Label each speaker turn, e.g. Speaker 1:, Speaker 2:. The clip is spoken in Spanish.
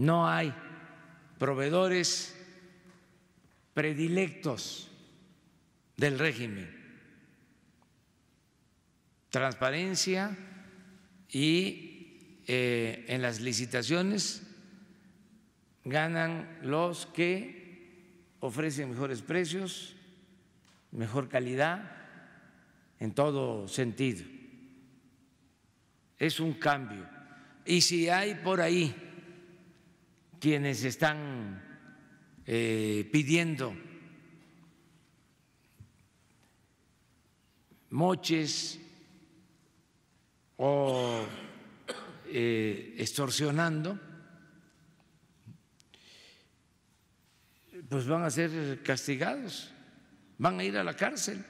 Speaker 1: no hay proveedores predilectos del régimen. Transparencia y eh, en las licitaciones ganan los que ofrecen mejores precios, mejor calidad en todo sentido. Es un cambio. Y si hay por ahí quienes están eh, pidiendo moches o eh, extorsionando, pues van a ser castigados, van a ir a la cárcel.